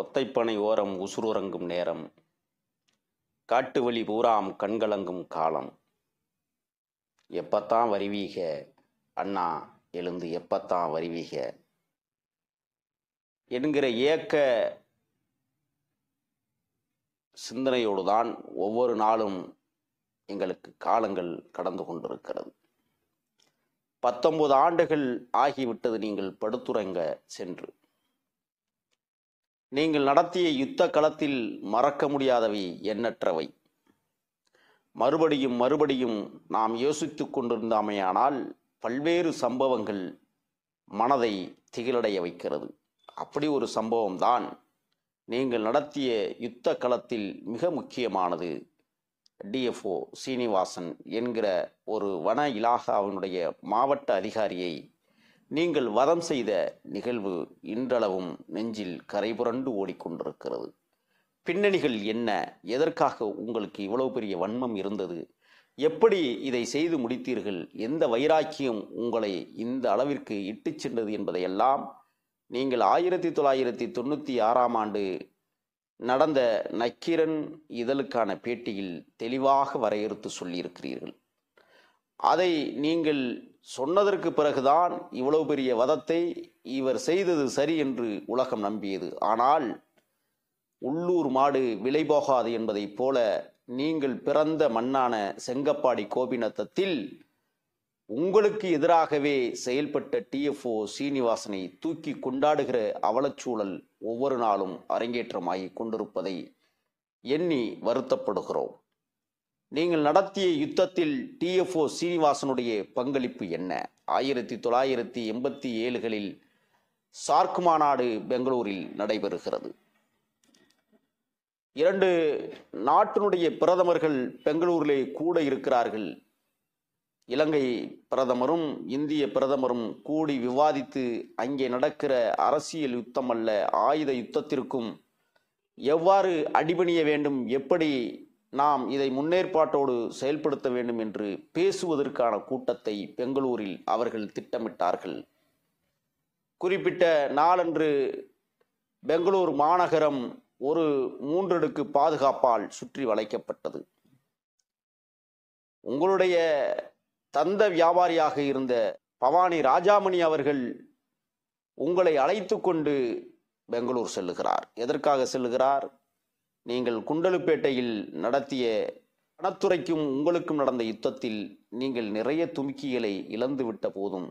ஒத்தைப்பனை ஓரம் உசுருறங்கும் நேரம் காட்டு வழி பூராம் கண்கலங்கும் காலம் எப்பத்தான் வருவீக அண்ணா எழுந்து எப்பத்தான் வருவீக என்கிற ஏக்க சிந்தனையோடு தான் ஒவ்வொரு நாளும் எங்களுக்கு காலங்கள் கடந்து கொண்டிருக்கிறது பத்தொன்பது ஆண்டுகள் ஆகிவிட்டது நீங்கள் படுத்துறங்க சென்று நீங்கள் நடத்திய யுத்த களத்தில் மறக்க முடியாதவை எண்ணற்றவை மறுபடியும் மறுபடியும் நாம் யோசித்து கொண்டிருந்தாமையானால் பல்வேறு சம்பவங்கள் மனதை திகிலடைய வைக்கிறது அப்படி ஒரு சம்பவம்தான் நீங்கள் நடத்திய யுத்த களத்தில் மிக முக்கியமானது டிஎஃப்ஓ சீனிவாசன் என்கிற ஒரு வன இலாகாவினுடைய மாவட்ட அதிகாரியை நீங்கள் வதம் செய்த நிகழ்வு இன்றளவும் நெஞ்சில் கரைபுரண்டு ஓடிக்கொண்டிருக்கிறது பின்னணிகள் என்ன எதற்காக உங்களுக்கு இவ்வளவு பெரிய வன்மம் இருந்தது எப்படி இதை செய்து முடித்தீர்கள் எந்த வைராக்கியம் உங்களை இந்த அளவிற்கு இட்டு சென்றது என்பதையெல்லாம் நீங்கள் ஆயிரத்தி தொள்ளாயிரத்தி தொண்ணூற்றி ஆறாம் ஆண்டு நடந்த நக்கீரன் இதழுக்கான பேட்டியில் தெளிவாக வரையறுத்து சொல்லியிருக்கிறீர்கள் அதை நீங்கள் சொன்னதற்கு பிறகுதான் இவ்வளவு பெரிய வதத்தை இவர் செய்தது சரி என்று உலகம் நம்பியது ஆனால் உள்ளூர் மாடு விலை போகாது என்பதைப் போல நீங்கள் பிறந்த மண்ணான செங்கப்பாடி கோபிநத்தத்தில் உங்களுக்கு எதிராகவே செயல்பட்ட டிஎஃப்ஓ சீனிவாசனை தூக்கி கொண்டாடுகிற அவலச்சூழல் ஒவ்வொரு நாளும் அரங்கேற்றமாகி கொண்டிருப்பதை எண்ணி வருத்தப்படுகிறோம் நீங்கள் நடத்திய யுத்தத்தில் டிஎஃப்ஓ சீனிவாசனுடைய பங்களிப்பு என்ன ஆயிரத்தி தொள்ளாயிரத்தி எண்பத்தி ஏழுகளில் சார்க் மாநாடு பெங்களூரில் நடைபெறுகிறது இரண்டு நாட்டினுடைய பிரதமர்கள் பெங்களூரிலே கூட இருக்கிறார்கள் இலங்கை பிரதமரும் இந்திய பிரதமரும் கூடி விவாதித்து அங்கே நடக்கிற அரசியல் யுத்தம் அல்ல ஆயுத யுத்தத்திற்கும் எவ்வாறு அடிபணிய வேண்டும் எப்படி நாம் இதை முன்னேற்பாட்டோடு செயல்படுத்த வேண்டும் என்று பேசுவதற்கான கூட்டத்தை பெங்களூரில் அவர்கள் திட்டமிட்டார்கள் குறிப்பிட்ட நாளன்று பெங்களூர் மாநகரம் ஒரு மூன்றடுக்கு பாதுகாப்பால் சுற்றி வளைக்கப்பட்டது உங்களுடைய தந்த வியாபாரியாக இருந்த பவானி ராஜாமணி அவர்கள் உங்களை அழைத்து கொண்டு பெங்களூர் செல்லுகிறார் எதற்காக செல்லுகிறார் நீங்கள் குண்டலுப்பேட்டையில் நடத்திய பணத்துறைக்கும் உங்களுக்கும் நடந்த யுத்தத்தில் நீங்கள் நிறைய தும்கிகளை இழந்துவிட்ட போதும்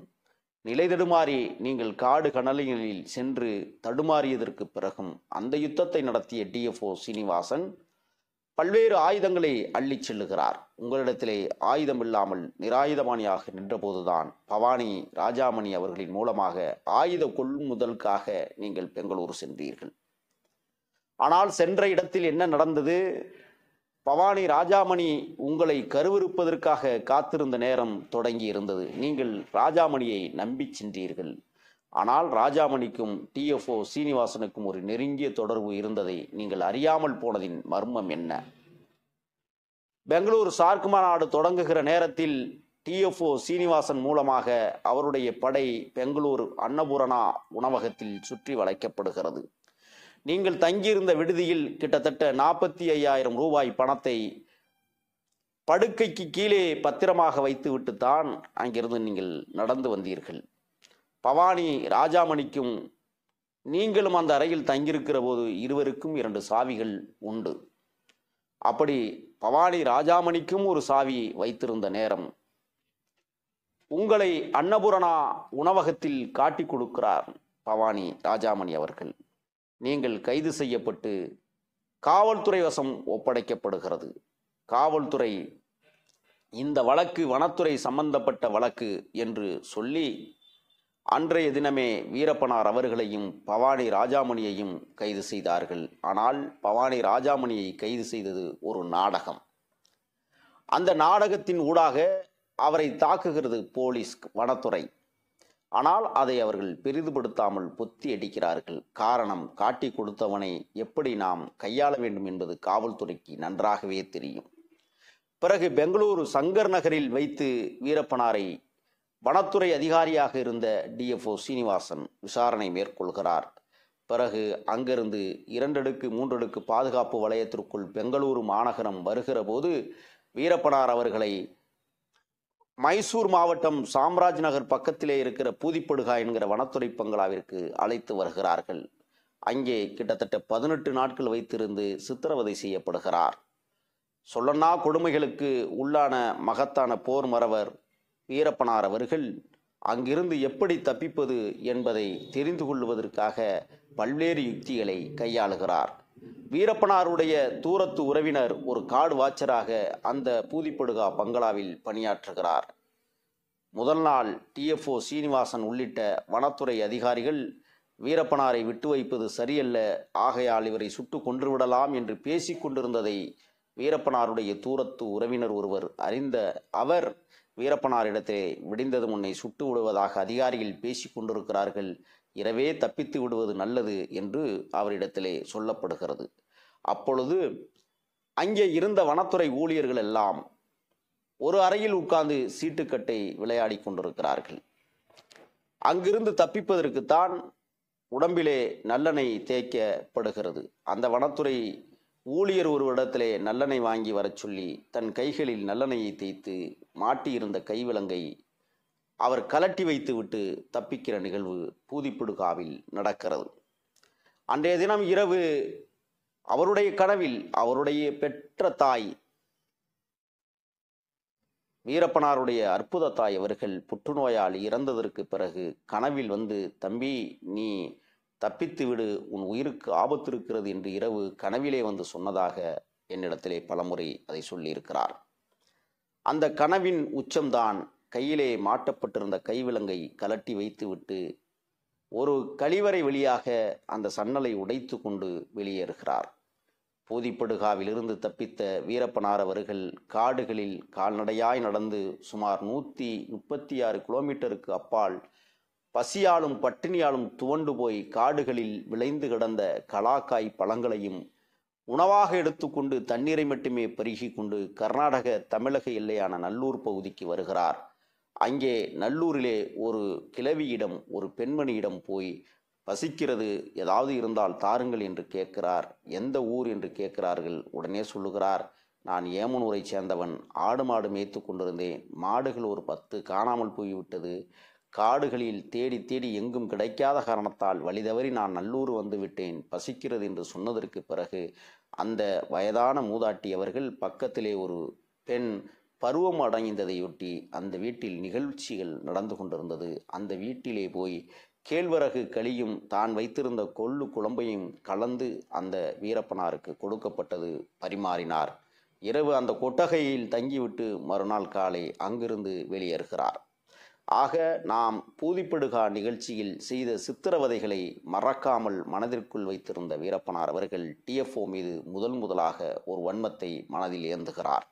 நிலை தடுமாறி நீங்கள் காடு கணலிகளில் சென்று தடுமாறியதற்கு பிறகும் அந்த யுத்தத்தை நடத்திய டிஎஃப்ஓ சீனிவாசன் பல்வேறு ஆயுதங்களை அள்ளிச் செல்லுகிறார் உங்களிடத்திலே ஆயுதம் இல்லாமல் நிராயுதபாணியாக நின்றபோதுதான் பவானி ராஜாமணி அவர்களின் மூலமாக ஆயுத கொள்முதலுக்காக நீங்கள் பெங்களூர் சென்றீர்கள் ஆனால் சென்ற இடத்தில் என்ன நடந்தது பவானி ராஜாமணி உங்களை கருவிருப்பதற்காக காத்திருந்த நேரம் தொடங்கி இருந்தது நீங்கள் ராஜாமணியை நம்பி சென்றீர்கள் ஆனால் ராஜாமணிக்கும் டிஎஃப்ஓ சீனிவாசனுக்கும் ஒரு நெருங்கிய தொடர்பு இருந்ததை நீங்கள் அறியாமல் போனதின் மர்மம் என்ன பெங்களூர் சார்க் மாநாடு தொடங்குகிற நேரத்தில் டிஎஃப்ஓ சீனிவாசன் மூலமாக அவருடைய படை பெங்களூர் அன்னபூரணா உணவகத்தில் சுற்றி வளைக்கப்படுகிறது நீங்கள் தங்கியிருந்த விடுதியில் கிட்டத்தட்ட நாற்பத்தி ஐயாயிரம் ரூபாய் பணத்தை படுக்கைக்கு கீழே பத்திரமாக வைத்துவிட்டு தான் அங்கிருந்து நீங்கள் நடந்து வந்தீர்கள் பவானி ராஜாமணிக்கும் நீங்களும் அந்த அறையில் தங்கியிருக்கிற போது இருவருக்கும் இரண்டு சாவிகள் உண்டு அப்படி பவானி ராஜாமணிக்கும் ஒரு சாவி வைத்திருந்த நேரம் உங்களை அன்னபூரணா உணவகத்தில் காட்டி கொடுக்கிறார் பவானி ராஜாமணி அவர்கள் நீங்கள் கைது செய்யப்பட்டு காவல்துறை வசம் ஒப்படைக்கப்படுகிறது காவல்துறை இந்த வழக்கு வனத்துறை சம்பந்தப்பட்ட வழக்கு என்று சொல்லி அன்றைய தினமே வீரப்பனார் அவர்களையும் பவானி ராஜாமணியையும் கைது செய்தார்கள் ஆனால் பவானி ராஜாமணியை கைது செய்தது ஒரு நாடகம் அந்த நாடகத்தின் ஊடாக அவரை தாக்குகிறது போலீஸ் வனத்துறை ஆனால் அதை அவர்கள் பெரிதுபடுத்தாமல் பொத்தி அடிக்கிறார்கள் காரணம் காட்டி கொடுத்தவனை எப்படி நாம் கையாள வேண்டும் என்பது காவல்துறைக்கு நன்றாகவே தெரியும் பிறகு பெங்களூரு சங்கர் நகரில் வைத்து வீரப்பனாரை வனத்துறை அதிகாரியாக இருந்த டிஎஃப்ஓ சீனிவாசன் விசாரணை மேற்கொள்கிறார் பிறகு அங்கிருந்து இரண்டடுக்கு மூன்றடுக்கு பாதுகாப்பு வலயத்திற்குள் பெங்களூரு மாநகரம் வருகிற போது வீரப்பனார் அவர்களை மைசூர் மாவட்டம் சாம்ராஜ் நகர் பக்கத்திலே இருக்கிற பூதிப்படுகா என்கிற வனத்துறை பங்களாவிற்கு அழைத்து வருகிறார்கள் அங்கே கிட்டத்தட்ட பதினெட்டு நாட்கள் வைத்திருந்து சித்திரவதை செய்யப்படுகிறார் சொல்லனா கொடுமைகளுக்கு உள்ளான மகத்தான போர் மறவர் வீரப்பனார் அவர்கள் அங்கிருந்து எப்படி தப்பிப்பது என்பதை தெரிந்து கொள்வதற்காக பல்வேறு யுக்திகளை கையாளுகிறார் வீரப்பனாருடைய தூரத்து உறவினர் ஒரு காடு வாட்சராக அந்த பூதிப்படுகா பங்களாவில் பணியாற்றுகிறார் முதல் நாள் டிஎஃப்ஓ சீனிவாசன் உள்ளிட்ட வனத்துறை அதிகாரிகள் வீரப்பனாரை விட்டு வைப்பது சரியல்ல ஆகையால் இவரை சுட்டு கொன்றுவிடலாம் என்று பேசி கொண்டிருந்ததை வீரப்பனாருடைய தூரத்து உறவினர் ஒருவர் அறிந்த அவர் வீரப்பனாரிடத்திலே விடிந்தது முன்னை சுட்டு விடுவதாக அதிகாரிகள் பேசி கொண்டிருக்கிறார்கள் இரவே தப்பித்து விடுவது நல்லது என்று அவரிடத்திலே சொல்லப்படுகிறது அப்பொழுது அங்கே இருந்த வனத்துறை ஊழியர்கள் எல்லாம் ஒரு அறையில் உட்கார்ந்து சீட்டுக்கட்டை விளையாடி கொண்டிருக்கிறார்கள் அங்கிருந்து தப்பிப்பதற்குத்தான் உடம்பிலே நல்லெண்ணெய் தேய்க்கப்படுகிறது அந்த வனத்துறை ஊழியர் ஒரு இடத்திலே நல்லெண்ணெய் வாங்கி வரச் சொல்லி தன் கைகளில் நல்லெண்ணெயை தேய்த்து மாட்டியிருந்த கைவிலங்கை அவர் கலட்டி வைத்துவிட்டு தப்பிக்கிற நிகழ்வு பூதிப்பிடுகாவில் நடக்கிறது அன்றைய தினம் இரவு அவருடைய கனவில் அவருடைய பெற்ற தாய் வீரப்பனாருடைய அற்புத தாய் அவர்கள் புற்றுநோயால் இறந்ததற்கு பிறகு கனவில் வந்து தம்பி நீ தப்பித்து விடு உன் உயிருக்கு ஆபத்து இருக்கிறது என்று இரவு கனவிலே வந்து சொன்னதாக என்னிடத்திலே பலமுறை அதை சொல்லியிருக்கிறார் அந்த கனவின் உச்சம்தான் கையிலே மாட்டப்பட்டிருந்த கைவிலங்கை கலட்டி வைத்துவிட்டு ஒரு கழிவறை வழியாக அந்த சன்னலை உடைத்து கொண்டு வெளியேறுகிறார் போதிப்படுகாவிலிருந்து தப்பித்த வீரப்பனார் அவர்கள் காடுகளில் கால்நடையாய் நடந்து சுமார் நூற்றி முப்பத்தி ஆறு கிலோமீட்டருக்கு அப்பால் பசியாலும் பட்டினியாலும் துவண்டு போய் காடுகளில் விளைந்து கிடந்த கலாக்காய் பழங்களையும் உணவாக எடுத்துக்கொண்டு தண்ணீரை மட்டுமே பருகி கொண்டு கர்நாடக தமிழக எல்லையான நல்லூர் பகுதிக்கு வருகிறார் அங்கே நல்லூரிலே ஒரு கிழவியிடம் ஒரு பெண்மணியிடம் போய் பசிக்கிறது ஏதாவது இருந்தால் தாருங்கள் என்று கேட்கிறார் எந்த ஊர் என்று கேட்கிறார்கள் உடனே சொல்லுகிறார் நான் ஏமனூரை சேர்ந்தவன் ஆடு மாடு மேய்த்து கொண்டிருந்தேன் மாடுகள் ஒரு பத்து காணாமல் போய்விட்டது காடுகளில் தேடி தேடி எங்கும் கிடைக்காத காரணத்தால் வழிதவறி நான் நல்லூர் வந்து விட்டேன் பசிக்கிறது என்று சொன்னதற்கு பிறகு அந்த வயதான மூதாட்டி அவர்கள் பக்கத்திலே ஒரு பெண் பருவம் அடைந்ததையொட்டி அந்த வீட்டில் நிகழ்ச்சிகள் நடந்து கொண்டிருந்தது அந்த வீட்டிலே போய் கேழ்வரகு களியும் தான் வைத்திருந்த கொள்ளு குழம்பையும் கலந்து அந்த வீரப்பனாருக்கு கொடுக்கப்பட்டது பரிமாறினார் இரவு அந்த கொட்டகையில் தங்கிவிட்டு மறுநாள் காலை அங்கிருந்து வெளியேறுகிறார் ஆக நாம் பூதிப்படுகா நிகழ்ச்சியில் செய்த சித்திரவதைகளை மறக்காமல் மனதிற்குள் வைத்திருந்த வீரப்பனார் அவர்கள் டிஎஃப்ஓ மீது முதல் முதலாக ஒரு வன்மத்தை மனதில் ஏந்துகிறார்